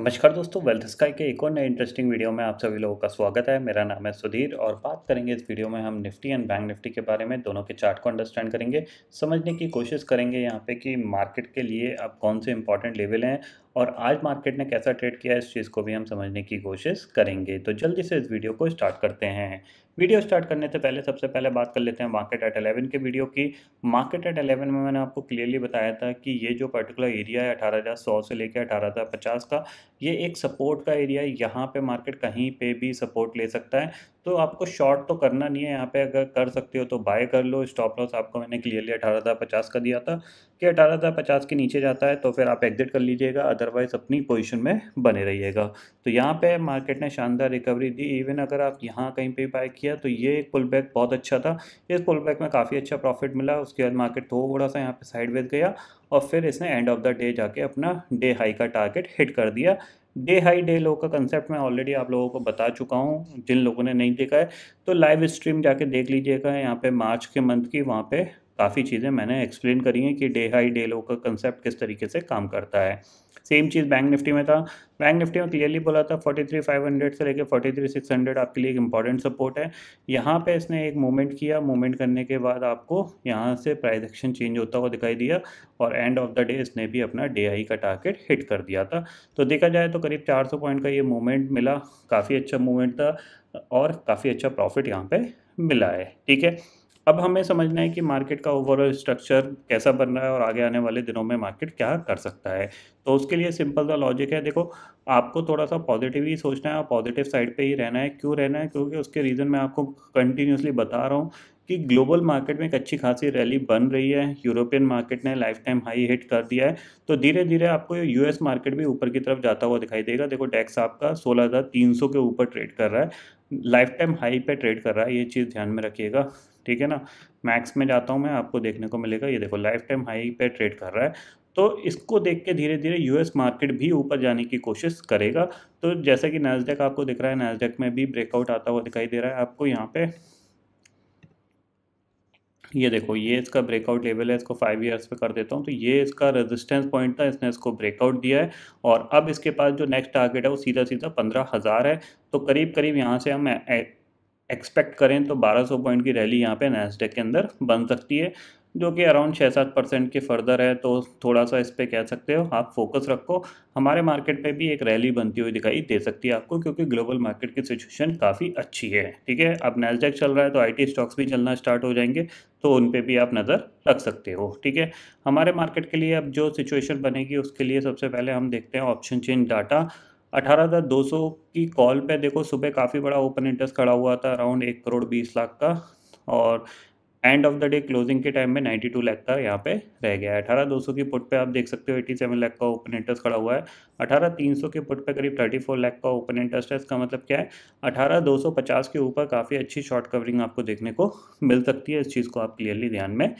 नमस्कार दोस्तों wealth sky के एक और नए इंटरेस्टिंग वीडियो में आप सभी लोगों का स्वागत है मेरा नाम है सुधीर और बात करेंगे इस वीडियो में हम निफ्टी एंड बैंक निफ्टी के बारे में दोनों के चार्ट को अंडरस्टैंड करेंगे समझने की कोशिश करेंगे यहाँ पे कि मार्केट के लिए अब कौन से इंपॉर्टेंट लेवल हैं और आज मार्केट ने कैसा ट्रेड किया इस चीज़ को भी हम समझने की कोशिश करेंगे तो जल्दी से इस वीडियो को स्टार्ट करते हैं वीडियो स्टार्ट करने से पहले सबसे पहले बात कर लेते हैं मार्केट एट अलेवन के वीडियो की मार्केट एट अलेवन में मैंने आपको क्लियरली बताया था कि ये जो पर्टिकुलर एरिया है अठारह हज़ार सौ से लेकर अठारह हज़ार पचास का ये एक सपोर्ट का एरिया है यहाँ पे मार्केट कहीं पर भी सपोर्ट ले सकता है तो आपको शॉर्ट तो करना नहीं है यहाँ पे अगर कर सकते हो तो बाय कर लो स्टॉप लॉस आपको मैंने क्लियरली अठारह हज़ार पचास का दिया था कि अठारह हज़ार पचास के नीचे जाता है तो फिर आप एग्जिट कर लीजिएगा अदरवाइज़ अपनी पोजीशन में बने रहिएगा तो यहाँ पे मार्केट ने शानदार रिकवरी दी इवन अगर आप यहाँ कहीं पर बाय किया तो ये एक पुल बैक बहुत अच्छा था इस पुल बैक में काफ़ी अच्छा प्रॉफिट मिला उसके बाद मार्केट थोड़ा सा यहाँ पर साइड गया और फिर इसने एंड ऑफ द डे जाके अपना डे हाई का टारगेट हिट कर दिया डे हाई डे लो का कंसेप्ट मैं ऑलरेडी आप लोगों को बता चुका हूँ जिन लोगों ने नहीं देखा है तो लाइव स्ट्रीम जाके देख लीजिएगा यहाँ पे मार्च के मंथ की वहाँ पे काफ़ी चीज़ें मैंने एक्सप्लेन करी हैं कि डे हाई डे लो का कंसेप्ट किस तरीके से काम करता है सेम चीज़ बैंक निफ्टी में था बैंक निफ्टी में क्लियरली बोला था 43,500 से सिक्स 43,600 आपके लिए एक इंपॉर्टेंट सपोर्ट है यहाँ पे इसने एक मूवमेंट किया मूवमेंट करने के बाद आपको यहाँ से प्राइस एक्शन चेंज होता हुआ दिखाई दिया और एंड ऑफ द डे इसने भी अपना डे आई का टारगेट हिट कर दिया था तो देखा जाए तो करीब सौ पॉइंट का ये मूवमेंट मिला काफ़ी अच्छा मूवमेंट था और काफ़ी अच्छा प्रॉफिट यहाँ पर मिला है ठीक है अब हमें समझना है कि मार्केट का ओवरऑल स्ट्रक्चर कैसा बन रहा है और आगे आने वाले दिनों में मार्केट क्या कर सकता है तो उसके लिए सिंपल सा लॉजिक है देखो आपको थोड़ा सा पॉजिटिव ही सोचना है और पॉजिटिव साइड पे ही रहना है क्यों रहना है क्योंकि उसके रीज़न मैं आपको कंटिन्यूसली बता रहा हूँ कि ग्लोबल मार्केट में एक अच्छी खासी रैली बन रही है यूरोपियन मार्केट ने लाइफ टाइम हाई हिट कर दिया है तो धीरे धीरे आपको यूएस मार्केट भी ऊपर की तरफ जाता हुआ दिखाई देगा देखो टैक्स आपका 16,300 के ऊपर ट्रेड कर रहा है लाइफ टाइम हाई पे ट्रेड कर रहा है ये चीज़ ध्यान में रखिएगा ठीक है ना मैक्स में जाता हूँ मैं आपको देखने को मिलेगा ये देखो लाइफ टाइम हाई पे ट्रेड कर रहा है तो इसको देख के धीरे धीरे यूएस मार्केट भी ऊपर जाने की कोशिश करेगा तो जैसा कि नैसडेक आपको दिख रहा है नैसडेक में भी ब्रेकआउट आता हुआ दिखाई दे रहा है आपको यहाँ पे ये देखो ये इसका ब्रेकआउट लेवल है इसको फाइव इयर्स पे कर देता हूँ तो ये इसका रेजिस्टेंस पॉइंट था इसने इसको ब्रेकआउट दिया है और अब इसके पास जो नेक्स्ट टारगेट है वो सीधा सीधा पंद्रह हज़ार है तो करीब करीब यहाँ से हम एक्सपेक्ट करें तो 1200 पॉइंट की रैली यहाँ पे नैसडेक के अंदर बन सकती है जो कि अराउंड छः सात परसेंट के फर्दर है तो थोड़ा सा इस पर कह सकते हो आप फोकस रखो हमारे मार्केट पे भी एक रैली बनती हुई दिखाई दे सकती है आपको क्योंकि ग्लोबल मार्केट की सिचुएशन काफ़ी अच्छी है ठीक है अब नैसडेक चल रहा है तो आईटी स्टॉक्स भी चलना स्टार्ट हो जाएंगे तो उन पर भी आप नज़र रख सकते हो ठीक है हमारे मार्केट के लिए अब जो सिचुएशन बनेगी उसके लिए सबसे पहले हम देखते हैं ऑप्शन चेंज डाटा 18,200 की कॉल पे देखो सुबह काफ़ी बड़ा ओपन इंटरेस्ट खड़ा हुआ था अराउंड एक करोड़ बीस लाख का और end of the day closing के टाइम में 92 लाख का यहाँ पे रह गया है अठारह दो सौ की पुट पे आप देख सकते हो 87 लाख का ओपन इंटरेस्ट खड़ा हुआ है अठारह तीन सौ के पुट पे करीब 34 लाख का ओपन इंटरेस्ट है इसका मतलब क्या है अठारह दो सौ पचास के ऊपर काफ़ी अच्छी शॉर्ट कवरिंग आपको देखने को मिल सकती है इस चीज़ को आप क्लियरली ध्यान में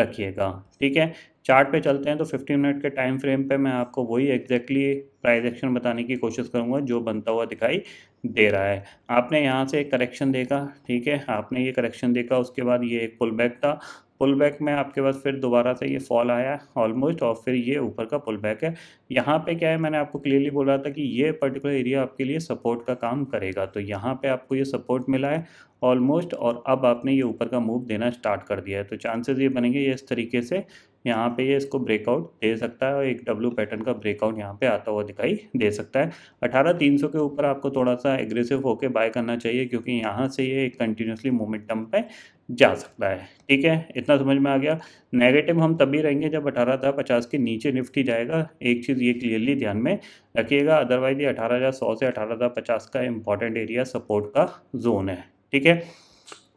रखिएगा ठीक है चार्ट पे चलते हैं तो 15 मिनट के टाइम फ्रेम पे मैं आपको वही एग्जैक्टली प्राइस एक्शन बताने की कोशिश करूँगा जो बनता हुआ दिखाई दे रहा है आपने यहाँ से एक करेक्शन देखा ठीक है आपने ये करेक्शन देखा उसके बाद ये एक पुल बैक था पुल बैक में आपके पास फिर दोबारा से ये फॉल आया ऑलमोस्ट और फिर ये ऊपर का पुल बैक है यहाँ पे क्या है मैंने आपको क्लियरली बोला था कि ये पर्टिकुलर एरिया आपके लिए सपोर्ट का काम करेगा तो यहाँ पे आपको ये सपोर्ट मिला है ऑलमोस्ट और अब आपने ये ऊपर का मूव देना स्टार्ट कर दिया है तो चांसेस ये बनेंगे ये इस तरीके से यहाँ पे ये इसको ब्रेकआउट दे सकता है और एक डब्ल्यू पैटर्न का ब्रेकआउट यहाँ पे आता हुआ दिखाई दे सकता है अठारह तीन सौ के ऊपर आपको थोड़ा सा एग्रेसिव होके बाय करना चाहिए क्योंकि यहाँ से ये कंटिन्यूसली मोमेंटम पे जा सकता है ठीक है इतना समझ में आ गया नेगेटिव हम तभी रहेंगे जब अठारह था पचास के नीचे निफ्टी जाएगा एक चीज़ ये क्लियरली ध्यान में रखिएगा अदरवाइज ये अठारह हज़ार सौ से अठारह हज़ार पचास का इंपॉर्टेंट एरिया सपोर्ट का जोन है ठीक है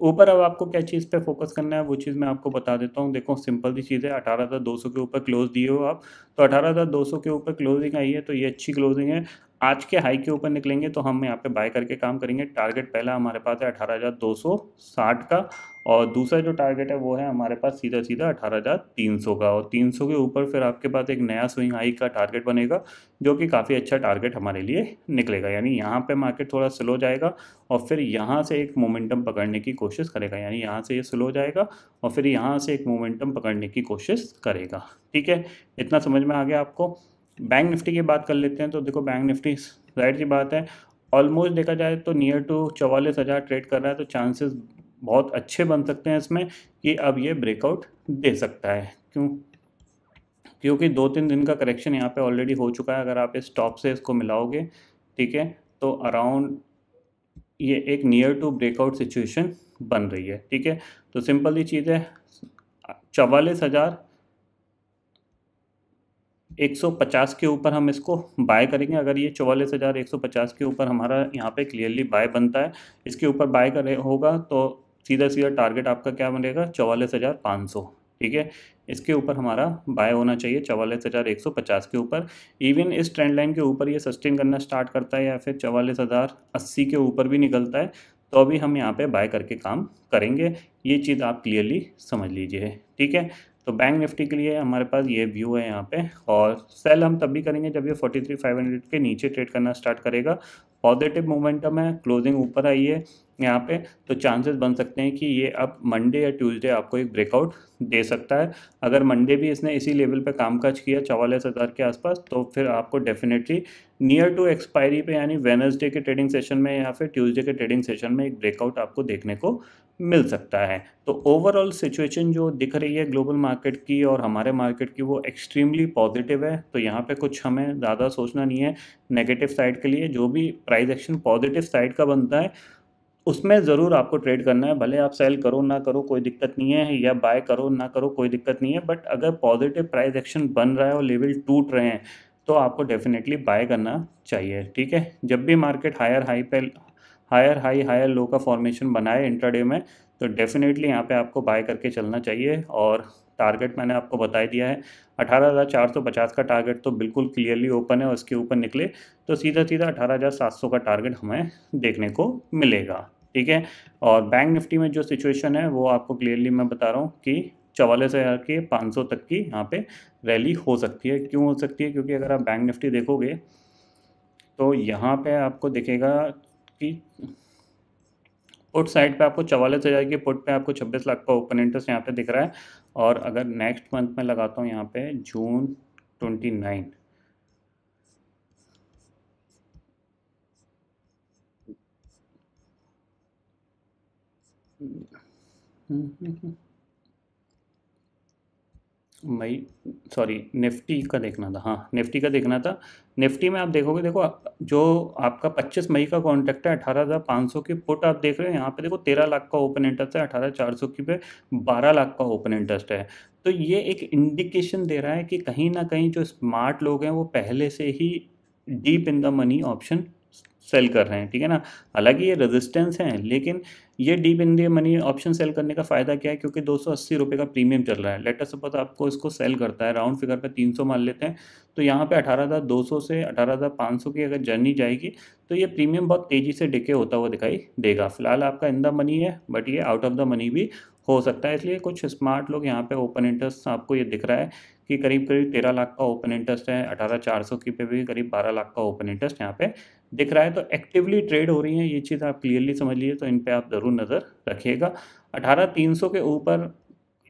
ऊपर अब आपको क्या चीज़ पे फोकस करना है वो चीज़ मैं आपको बता देता हूँ देखो सिंपल सी चीज़ है अठारह हज़ार दो सौ के ऊपर क्लोज दिए हो आप तो अठारह हज़ार दो सौ के ऊपर क्लोजिंग आई है तो ये अच्छी क्लोजिंग है आज के हाई के ऊपर निकलेंगे तो हम यहाँ पे बाय करके काम करेंगे टारगेट पहला हमारे पास है अठारह हज़ार दो सौ साठ का और दूसरा जो टारगेट है वो है हमारे पास सीधा सीधा अठारह हज़ार तीन सौ का और तीन सौ के ऊपर फिर आपके पास एक नया स्विंग हाई का टारगेट बनेगा जो कि काफ़ी अच्छा टारगेट हमारे लिए निकलेगा यानी यहाँ पे मार्केट थोड़ा स्लो जाएगा और फिर यहाँ से एक मोमेंटम पकड़ने की कोशिश करेगा यानी यहाँ से ये यह स्लो जाएगा और फिर यहाँ से एक मोमेंटम पकड़ने की कोशिश करेगा ठीक है इतना समझ में आ गया आपको बैंक निफ्टी की बात कर लेते हैं तो देखो बैंक निफ्टी जाहिर सी बात है ऑलमोस्ट देखा जाए तो नियर टू चवालीस हज़ार ट्रेड कर रहा है तो चांसेस बहुत अच्छे बन सकते हैं इसमें कि अब ये ब्रेकआउट दे सकता है क्यों क्योंकि दो तीन दिन का करेक्शन यहाँ पे ऑलरेडी हो चुका है अगर आप इस स्टॉप से इसको मिलाओगे ठीक है तो अराउंड ये एक नियर टू ब्रेकआउट सिचुएशन बन रही है ठीक है तो सिंपल ही चीज़ है चवालीस हज़ार 150 के ऊपर हम इसको बाय करेंगे अगर ये चौवालीस हज़ार एक सौ पचास के ऊपर हमारा यहाँ पे क्लियरली बाय बनता है इसके ऊपर बाय करे होगा तो सीधा सीधा टारगेट आपका क्या बनेगा चौवालीस हज़ार पाँच सौ ठीक है इसके ऊपर हमारा बाय होना चाहिए चवालीस हज़ार एक सौ पचास के ऊपर इवन इस ट्रेंड लाइन के ऊपर ये सस्टेन करना स्टार्ट करता है या फिर चवालीस हज़ार अस्सी के ऊपर भी निकलता है तो अभी हम यहाँ पे बाय करके काम करेंगे ये चीज़ आप क्लियरली समझ लीजिए ठीक है तो बैंक निफ्टी के लिए हमारे पास ये व्यू है यहाँ पे और सेल हम तब भी करेंगे जब ये 43,500 के नीचे ट्रेड करना स्टार्ट करेगा पॉजिटिव मोमेंटम है क्लोजिंग ऊपर आई है यहाँ पे तो चांसेस बन सकते हैं कि ये अब मंडे या ट्यूसडे आपको एक ब्रेकआउट दे सकता है अगर मंडे भी इसने इसी लेवल पे कामकाज किया चौवालीस हज़ार के आसपास तो फिर आपको डेफिनेटली नियर टू एक्सपायरी पे यानी वेनसडे के ट्रेडिंग सेशन में या फिर ट्यूसडे के ट्रेडिंग सेशन में एक ब्रेकआउट आपको देखने को मिल सकता है तो ओवरऑल सिचुएशन जो दिख रही है ग्लोबल मार्केट की और हमारे मार्केट की वो एक्सट्रीमली पॉजिटिव है तो यहाँ पे कुछ हमें ज़्यादा सोचना नहीं है नेगेटिव साइड के लिए जो भी प्राइस एक्शन पॉजिटिव साइड का बनता है उसमें ज़रूर आपको ट्रेड करना है भले आप सेल करो ना करो कोई दिक्कत नहीं है या बाय करो ना करो कोई दिक्कत नहीं है बट अगर पॉजिटिव प्राइस एक्शन बन रहा है और लेवल टूट रहे हैं तो आपको डेफिनेटली बाय करना चाहिए ठीक है जब भी मार्केट हायर हाई पे हायर हाई हायर लो का फॉर्मेशन बनाए इंट्राडे में तो डेफिनेटली यहाँ पे आपको बाय करके चलना चाहिए और टारगेट मैंने आपको बता दिया है अठारह हज़ार चार सौ पचास का टारगेट तो बिल्कुल क्लियरली ओपन है उसके ऊपर निकले तो सीधा सीधा अठारह हज़ार सात सौ का टारगेट हमें देखने को मिलेगा ठीक है और बैंक निफ्टी में जो सिचुएशन है वो आपको क्लियरली मैं बता रहा हूँ कि चवालीस हज़ार के पाँच सौ तक की यहाँ पे रैली हो सकती है क्यों हो सकती है क्योंकि अगर आप बैंक निफ्टी देखोगे तो यहाँ पे आपको दिखेगा की पुट साइड पे आपको चवालीस हज़ार की पुट पे आपको छब्बीस लाख का ओपन इंटरेस्ट यहाँ पे दिख रहा है और अगर नेक्स्ट मंथ में लगाता हूँ यहाँ पे जून ट्वेंटी नाइन mm मई सॉरी निफ्टी का देखना था हाँ निफ्टी का देखना था निफ्टी में आप देखोगे देखो जो आपका 25 मई का कॉन्ट्रैक्ट है अठारह हज़ार पाँच सौ की पुट आप देख रहे हो यहाँ पे देखो तेरह लाख का ओपन इंटरेस्ट है अठारह चार सौ की पे बारह लाख का ओपन इंटरेस्ट है तो ये एक इंडिकेशन दे रहा है कि कहीं ना कहीं जो स्मार्ट लोग हैं वो पहले से ही deep in the money option sale कर रहे हैं ठीक है ना हालांकि ये रेजिस्टेंस हैं लेकिन ये deep in the money option sale करने का फ़ायदा क्या है क्योंकि दो सौ का प्रीमियम चल रहा है लेटर सपोज आपको इसको सेल करता है राउंड फिगर पर 300 मान लेते हैं तो यहाँ पे 18,200 से 18,500 की अगर जर्नी जाएगी तो ये प्रीमियम बहुत तेज़ी से डिके होता हुआ दिखाई देगा फिलहाल आपका इन द मनी है बट ये आउट ऑफ द मनी भी हो सकता है इसलिए कुछ स्मार्ट लोग यहाँ पे ओपन इंटरेस्ट आपको ये दिख रहा है कि करीब करीब तेरह लाख का ओपन इंटरेस्ट है अठारह चार सौ की पे भी करीब बारह लाख का ओपन इंटरेस्ट यहाँ पे दिख रहा है तो एक्टिवली ट्रेड हो रही है ये चीज़ आप क्लियरली समझ लीजिए तो इन पर आप ज़रूर नज़र रखिएगा अठारह तीन सौ के ऊपर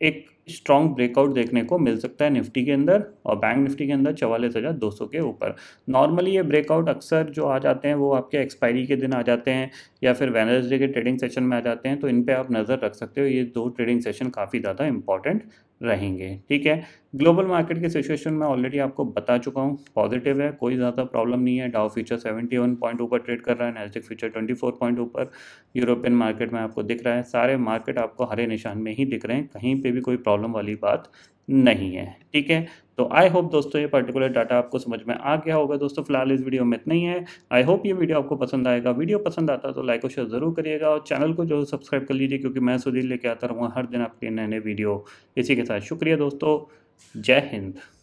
एक स्ट्रॉन्ग ब्रेकआउट देखने को मिल सकता है निफ्टी के अंदर और बैंक निफ्टी के अंदर चवालीस हज़ार दो सौ के ऊपर नॉर्मली ये ब्रेकआउट अक्सर जो आ जाते हैं वो आपके एक्सपायरी के दिन आ जाते हैं या फिर वेनर्सडे के ट्रेडिंग सेशन में आ जाते हैं तो इन पर आप नज़र रख सकते हो ये दो ट्रेडिंग सेशन काफ़ी ज़्यादा इंपॉर्टेंट रहेंगे ठीक है ग्लोबल मार्केट की सिचुएशन मैं ऑलरेडी आपको बता चुका हूँ पॉजिटिव है कोई ज़्यादा प्रॉब्लम नहीं है डाउ फ्यूचर 71 पॉइंट ऊपर ट्रेड कर रहा है नेस्टिक फ्यूचर 24 पॉइंट ऊपर यूरोपियन मार्केट में आपको दिख रहा है सारे मार्केट आपको हरे निशान में ही दिख रहे हैं कहीं पर भी कोई प्रॉब्लम प्रॉब्लम वाली बात नहीं है ठीक है तो आई होप दोस्तों ये पर्टिकुलर डाटा आपको समझ में आ गया होगा दोस्तों फिलहाल इस वीडियो में इतना ही है आई होप ये वीडियो आपको पसंद आएगा वीडियो पसंद आता तो लाइक और शेयर ज़रूर करिएगा और चैनल को जो सब्सक्राइब कर लीजिए क्योंकि मैं सुधीर लेके आता रहूँगा हर दिन आपके नए नए वीडियो इसी के साथ शुक्रिया दोस्तों जय हिंद